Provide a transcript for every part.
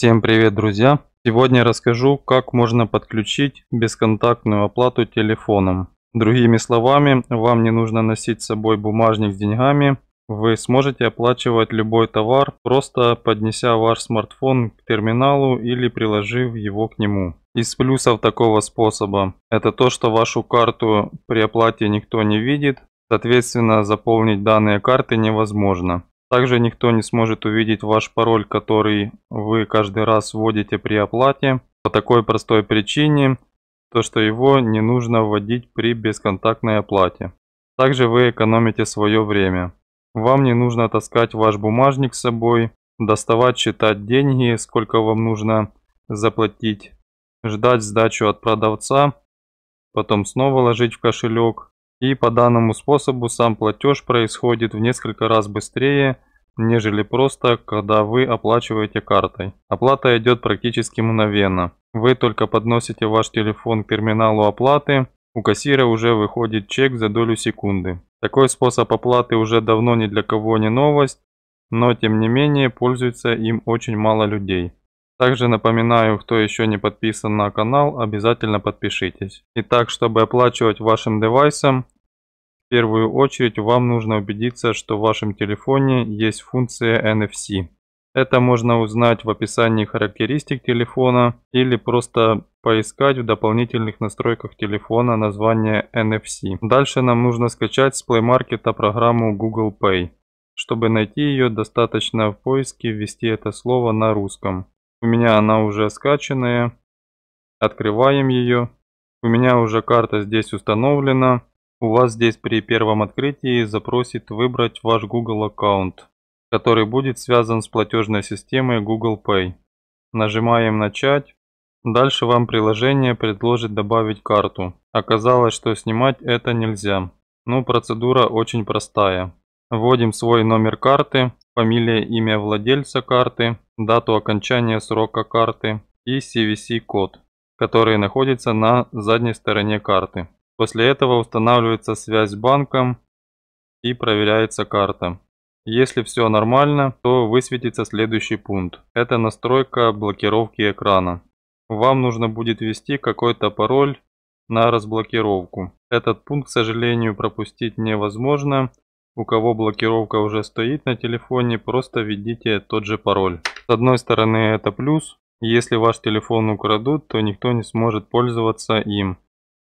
Всем привет, друзья! Сегодня расскажу, как можно подключить бесконтактную оплату телефоном. Другими словами, вам не нужно носить с собой бумажник с деньгами. Вы сможете оплачивать любой товар, просто поднеся ваш смартфон к терминалу или приложив его к нему. Из плюсов такого способа – это то, что вашу карту при оплате никто не видит, соответственно заполнить данные карты невозможно. Также никто не сможет увидеть ваш пароль, который вы каждый раз вводите при оплате. По такой простой причине, то что его не нужно вводить при бесконтактной оплате. Также вы экономите свое время. Вам не нужно таскать ваш бумажник с собой, доставать, считать деньги, сколько вам нужно заплатить, ждать сдачу от продавца, потом снова ложить в кошелек и по данному способу сам платеж происходит в несколько раз быстрее, нежели просто, когда вы оплачиваете картой. Оплата идет практически мгновенно. Вы только подносите ваш телефон к терминалу оплаты, у кассира уже выходит чек за долю секунды. Такой способ оплаты уже давно ни для кого не новость, но тем не менее пользуется им очень мало людей. Также напоминаю, кто еще не подписан на канал, обязательно подпишитесь. Итак, чтобы оплачивать вашим девайсом, в первую очередь вам нужно убедиться, что в вашем телефоне есть функция NFC. Это можно узнать в описании характеристик телефона или просто поискать в дополнительных настройках телефона название NFC. Дальше нам нужно скачать с Play Market программу Google Pay. Чтобы найти ее, достаточно в поиске ввести это слово на русском. У меня она уже скачанная. Открываем ее. У меня уже карта здесь установлена. У вас здесь при первом открытии запросит выбрать ваш Google аккаунт, который будет связан с платежной системой Google Pay. Нажимаем «Начать». Дальше вам приложение предложит добавить карту. Оказалось, что снимать это нельзя. Ну, процедура очень простая. Вводим свой номер карты, фамилия, имя владельца карты, дату окончания срока карты и CVC-код, который находится на задней стороне карты. После этого устанавливается связь с банком и проверяется карта. Если все нормально, то высветится следующий пункт. Это настройка блокировки экрана. Вам нужно будет ввести какой-то пароль на разблокировку. Этот пункт, к сожалению, пропустить невозможно. У кого блокировка уже стоит на телефоне, просто введите тот же пароль. С одной стороны это плюс. Если ваш телефон украдут, то никто не сможет пользоваться им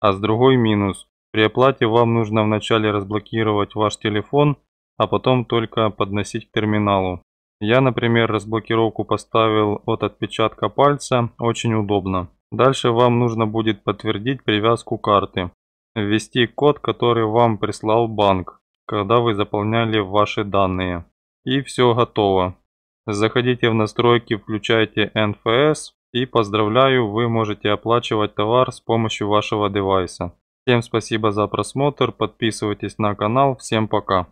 а с другой минус. При оплате вам нужно вначале разблокировать ваш телефон, а потом только подносить к терминалу. Я, например, разблокировку поставил от отпечатка пальца, очень удобно. Дальше вам нужно будет подтвердить привязку карты. Ввести код, который вам прислал банк, когда вы заполняли ваши данные. И все готово. Заходите в настройки, включайте NFS, и поздравляю, вы можете оплачивать товар с помощью вашего девайса. Всем спасибо за просмотр, подписывайтесь на канал, всем пока.